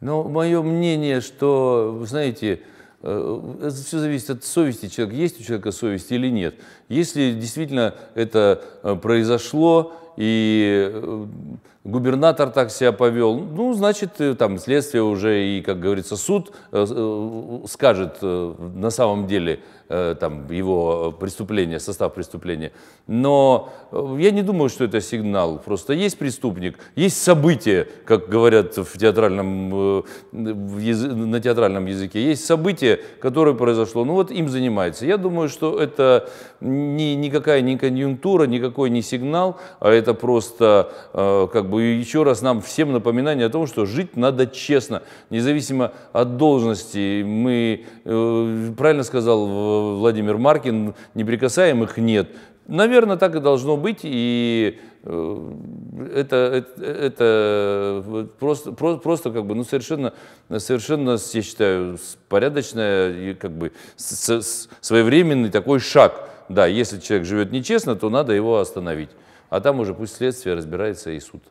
Но мое мнение, что, знаете, э, это все зависит от совести человека. Есть у человека совесть или нет? Если действительно это э, произошло, и э, губернатор так себя повел, ну, значит, э, там следствие уже и, как говорится, суд э, э, скажет на самом деле там, его преступление, состав преступления. Но я не думаю, что это сигнал. Просто есть преступник, есть событие, как говорят в театральном, на театральном языке, есть событие, которое произошло. Ну вот им занимается. Я думаю, что это ни, никакая не ни конъюнктура, никакой не сигнал, а это просто как бы еще раз нам всем напоминание о том, что жить надо честно, независимо от должности. Мы, э, правильно сказал э, Владимир Маркин, неприкасаемых нет. Наверное, так и должно быть, и э, это, это, это просто, просто, просто как бы, ну, совершенно, совершенно, я считаю, порядочная как бы с, с, своевременный такой шаг. Да, если человек живет нечестно, то надо его остановить. А там уже пусть следствие разбирается и суд.